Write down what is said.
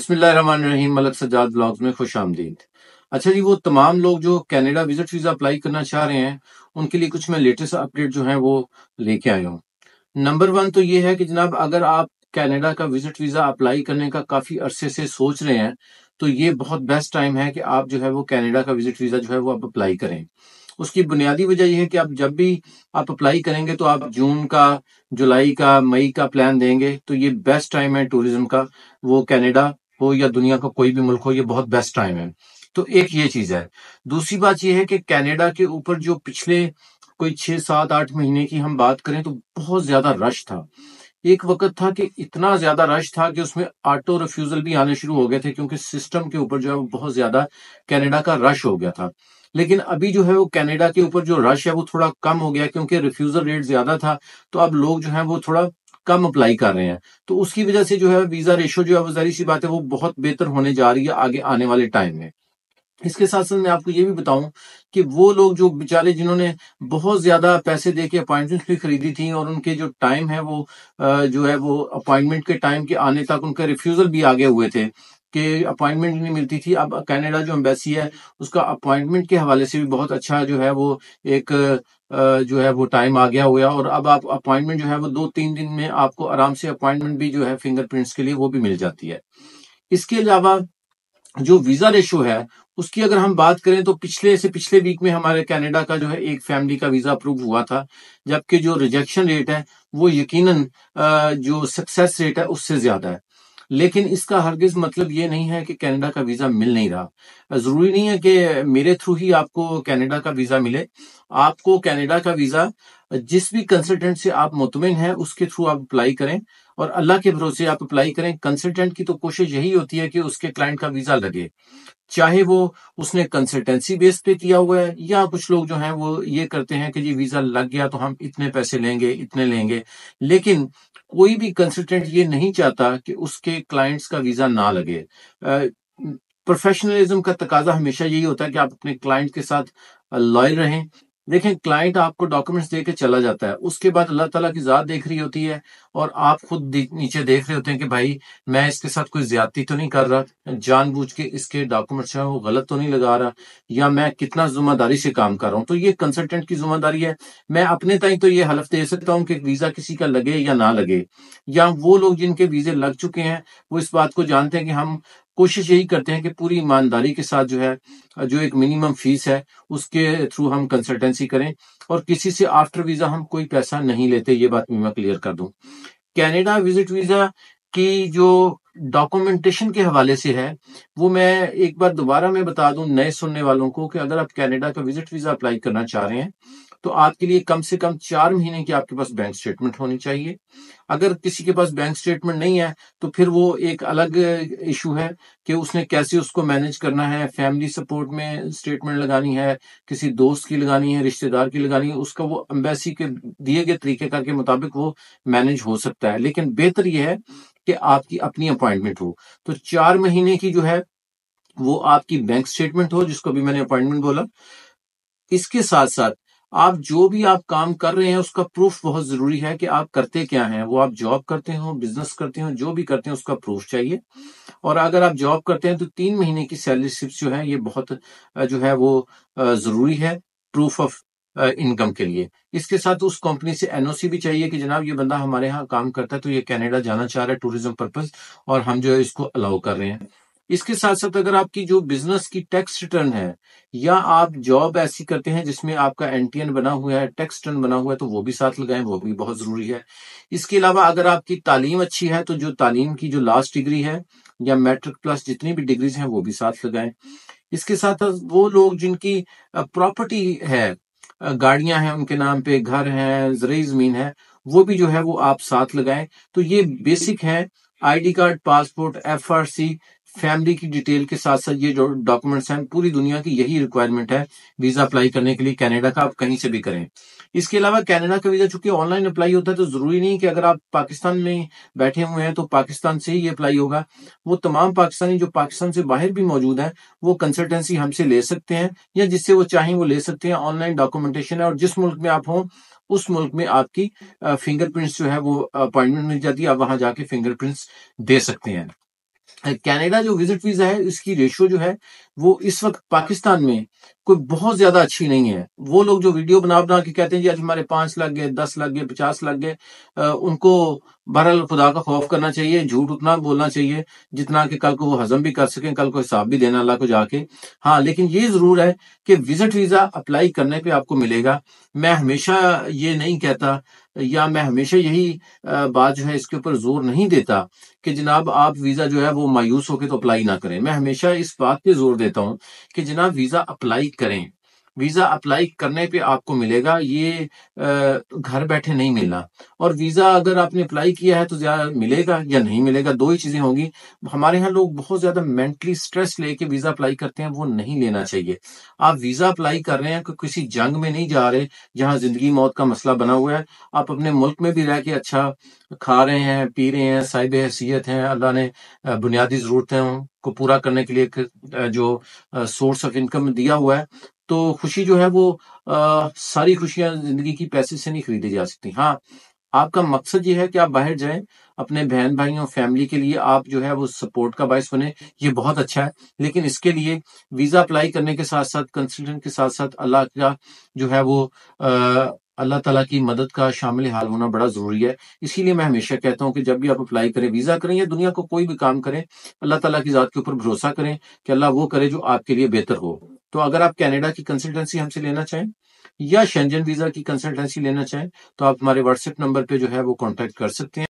बसमिल Sajjad blogs में खुश आमदीद अच्छा जी वो तमाम लोग जो कनाडा विजिट वीज़ा अप्लाई करना चाह रहे हैं उनके लिए कुछ मैं लेटेस्ट अपडेट जो है वो लेके आया हूँ नंबर वन तो ये है कि जनाब अगर आप कनाडा का विजिट वीज़ा अप्लाई करने का काफ़ी अरसे से सोच रहे हैं तो ये बहुत बेस्ट टाइम है कि आप जो है वो कैनेडा का विजिट वीज़ा जो है वो आप अप्लाई करें उसकी बुनियादी वजह यह है कि आप जब भी आप अप्लाई करेंगे तो आप जून का जुलाई का मई का प्लान देंगे तो ये बेस्ट टाइम है टूरिज्म का वो कनाडा हो या दुनिया का कोई भी मुल्क हो ये बहुत बेस्ट टाइम है तो एक ये चीज है दूसरी बात ये है कि कनाडा के ऊपर जो पिछले कोई छह सात आठ महीने की हम बात करें तो बहुत ज्यादा रश था एक वक्त था कि इतना ज्यादा रश था कि उसमें ऑटो रिफ्यूजल भी आने शुरू हो गए थे क्योंकि सिस्टम के ऊपर जो है वो बहुत ज्यादा कनाडा का रश हो गया था लेकिन अभी जो है वो कनाडा के ऊपर जो रश है वो थोड़ा कम हो गया क्योंकि रिफ्यूजल रेट ज्यादा था तो अब लोग जो है वो थोड़ा कम अप्लाई कर रहे हैं तो उसकी वजह से जो है वीजा रेशो जो है वो जारी सी बात है वो बहुत बेहतर होने जा रही है आगे आने वाले टाइम में इसके साथ साथ मैं आपको ये भी बताऊं कि वो लोग जो बेचारे जिन्होंने बहुत ज्यादा पैसे दे के अपॉइंटमेंट्स भी खरीदी थी और उनके जो टाइम है वो जो है वो अपॉइंटमेंट के टाइम के आने तक उनके रिफ्यूजल भी आगे हुए थे के अपॉइंटमेंट नहीं मिलती थी अब कनाडा जो एम्बेसी है उसका अपॉइंटमेंट के हवाले से भी बहुत अच्छा जो है वो एक जो है वो टाइम आ गया हुआ और अब आप अपॉइंटमेंट जो है वो दो तीन दिन में आपको आराम से अपॉइंटमेंट भी जो है फिंगरप्रिंट्स के लिए वो भी मिल जाती है इसके अलावा जो वीजा रेशो है उसकी अगर हम बात करें तो पिछले से पिछले वीक में हमारे कनाडा का जो है एक फैमिली का वीजा अप्रूव हुआ था जबकि जो रिजेक्शन रेट है वो यकीनन जो सक्सेस रेट है उससे ज्यादा है लेकिन इसका हरगिज मतलब ये नहीं है कि कनाडा का वीजा मिल नहीं रहा जरूरी नहीं है कि मेरे थ्रू ही आपको कनाडा का वीजा मिले आपको कनाडा का वीजा जिस भी कंसल्टेंट से आप मुतमिन हैं उसके थ्रू आप अप्लाई करें और अल्लाह के भरोसे आप अप्लाई करें कंसल्टेंट की तो कोशिश यही होती है कि उसके क्लाइंट का वीजा लगे चाहे वो उसने कंसल्टेंसी बेस पे किया हुआ है या कुछ लोग जो हैं वो ये करते हैं कि जी वीजा लग गया तो हम इतने पैसे लेंगे इतने लेंगे लेकिन कोई भी कंसल्टेंट ये नहीं चाहता कि उसके क्लाइंट्स का वीजा ना लगे प्रोफेशनलिज्म का तकाजा हमेशा यही होता है कि आप अपने क्लाइंट के साथ लॉयल रहें देखें क्लाइंट आपको डॉक्यूमेंट्स देके चला जाता है उसके बाद अल्लाह ताला की ज़ात देख रही होती है और आप खुद नीचे देख रहे होते हैं कि भाई मैं इसके साथ कोई ज्यादती तो नहीं कर रहा जानबूझ के इसके डॉक्यूमेंट्स हैं वो गलत तो नहीं लगा रहा या मैं कितना जिम्मेदारी से काम कर रहा हूँ तो ये कंसल्टेंट की जिम्मेदारी है मैं अपने तय तो ये हलफ दे सकता हूँ कि वीज़ा किसी का लगे या ना लगे या वो लोग जिनके वीज़े लग चुके हैं वो इस बात को जानते हैं कि हम कोशिश यही करते हैं कि पूरी ईमानदारी के साथ जो है जो एक मिनिमम फीस है उसके थ्रू हम कंसल्टेंसी करें और किसी से आफ्टर वीजा हम कोई पैसा नहीं लेते ये बात मैं क्लियर कर दूं कनाडा विजिट वीजा की जो डॉक्यूमेंटेशन के हवाले से है वो मैं एक बार दोबारा मैं बता दूं नए सुनने वालों को कि अगर आप कनाडा का विजिट वीजा अप्लाई करना चाह रहे हैं तो आपके लिए कम से कम चार महीने की आपके पास बैंक स्टेटमेंट होनी चाहिए अगर किसी के पास बैंक स्टेटमेंट नहीं है तो फिर वो एक अलग इशू है कि उसने कैसे उसको मैनेज करना है फैमिली सपोर्ट में स्टेटमेंट लगानी है किसी दोस्त की लगानी है रिश्तेदार की लगानी है उसका वो अम्बेसी के दिए गए तरीकेकार के मुताबिक वो मैनेज हो सकता है लेकिन बेहतर यह है कि आपकी अपनी अपॉइंटमेंट हो तो चार महीने की जो है वो आपकी बैंक स्टेटमेंट हो जिसको भी मैंने अपॉइंटमेंट बोला इसके साथ साथ आप जो भी आप काम कर रहे हैं उसका प्रूफ बहुत जरूरी है कि आप करते क्या हैं वो आप जॉब करते हो बिजनेस करते हो जो भी करते हैं उसका प्रूफ चाहिए और अगर आप जॉब करते हैं तो तीन महीने की सैलरी स्लिप जो है ये बहुत जो है वो जरूरी है प्रूफ ऑफ इनकम के लिए इसके साथ उस कंपनी से एनओसी भी चाहिए कि जनाब ये बंदा हमारे यहाँ काम करता है तो ये कनाडा जाना चाह रहा है टूरिज्म पर्पज और हम जो है इसको अलाउ कर रहे हैं इसके साथ साथ अगर आपकी जो बिजनेस की टैक्स रिटर्न है या आप जॉब ऐसी करते हैं जिसमें आपका एनटीएन बना हुआ है टैक्स रिटर्न बना हुआ है तो वो भी साथ लगाएं वो भी बहुत जरूरी है इसके अलावा अगर आपकी तालीम अच्छी है तो जो तालीम की जो लास्ट डिग्री है या मैट्रिक प्लस जितनी भी डिग्रीज हैं वो भी साथ लगाएं इसके साथ साथ वो लोग जिनकी प्रॉपर्टी है गाड़ियां हैं उनके नाम पे घर है जरिए जमीन है वो भी जो है वो आप साथ लगाएं तो ये बेसिक है ID card passport FRC family की डिटेल के साथ साथ ये जो डॉक्यूमेंट्स हैं पूरी दुनिया की यही रिक्वायरमेंट है वीजा अप्लाई करने के लिए कनाडा का आप कहीं से भी करें इसके अलावा कनाडा का वीजा चूंकि ऑनलाइन अप्लाई होता है तो जरूरी नहीं कि अगर आप पाकिस्तान में बैठे हुए हैं तो पाकिस्तान से ही ये अप्लाई होगा वो तमाम पाकिस्तानी जो पाकिस्तान से बाहर भी मौजूद है वो कंसल्टेंसी हमसे ले सकते हैं या जिससे वो चाहें वो ले सकते हैं ऑनलाइन डॉक्यूमेंटेशन है और जिस मुल्क में आप हों उस मुल्क में आपकी फिंगरप्रिंट्स जो है वो अपॉइंटमेंट मिल जाती है आप वहां जाके फिंगरप्रिंट्स दे सकते हैं कनाडा जो विजिट वीजा है इसकी रेशियो जो है वो इस वक्त पाकिस्तान में कोई बहुत ज्यादा अच्छी नहीं है वो लोग जो वीडियो बना बना के कहते हैं जी आज हमारे पांच लग गए दस लग गए पचास लग गए उनको बहरहाल खुदा का खौफ करना चाहिए झूठ उतना बोलना चाहिए जितना कि कल को वो हजम भी कर सकें कल को हिसाब भी देना अल्लाह को जाके हाँ लेकिन ये जरूर है कि विजिट वीजा अप्लाई करने पे आपको मिलेगा मैं हमेशा ये नहीं कहता या मैं हमेशा यही बात जो है इसके ऊपर जोर नहीं देता कि जनाब आप वीजा जो है वो मायूस होकर तो अप्लाई ना करें मैं हमेशा इस बात पे जोर देता हूँ कि जनाब visa apply ficarem visa apply करने पे आपको मिलेगा ये घर बैठे नहीं मिलना और वीजा अगर आपने अप्लाई किया है तो ज्यादा मिलेगा या नहीं मिलेगा दो ही चीजें होंगी हमारे यहाँ लोग बहुत ज्यादा मेंटली स्ट्रेस लेके वीजा अप्लाई करते हैं वो नहीं लेना चाहिए आप वीजा अप्लाई कर रहे हैं कि किसी जंग में नहीं जा रहे जहां जिंदगी मौत का मसला बना हुआ है आप अपने मुल्क में भी रह के अच्छा खा रहे हैं पी रहे हैं साहिब हैसियत है अल्लाह ने बुनियादी जरूरतें को पूरा करने के लिए जो सोर्स ऑफ इनकम दिया हुआ है तो खुशी जो है वो आ, सारी खुशियां जिंदगी की पैसे से नहीं खरीदी जा सकती हाँ आपका मकसद ये है कि आप बाहर जाएं अपने बहन भाइयों फैमिली के लिए आप जो है वो सपोर्ट का बायस बने ये बहुत अच्छा है लेकिन इसके लिए वीजा अप्लाई करने के साथ साथ कंसल्टेंट के साथ साथ अल्लाह का जो है वो आ, अल्लाह ताला की मदद का शामिल हाल होना बड़ा जरूरी है इसीलिए मैं हमेशा कहता हूँ कि जब भी आप अप्लाई करें वीजा करें या दुनिया को कोई भी काम करें अल्लाह तला की जात के ऊपर भरोसा करें कि अल्लाह वो करे जो आपके लिए बेहतर हो तो अगर आप कैनेडा की कंसल्टेंसी हमसे लेना चाहें या शेंजन वीजा की कंसल्टेंसी लेना चाहें तो आप हमारे व्हाट्सएप नंबर पे जो है वो कांटेक्ट कर सकते हैं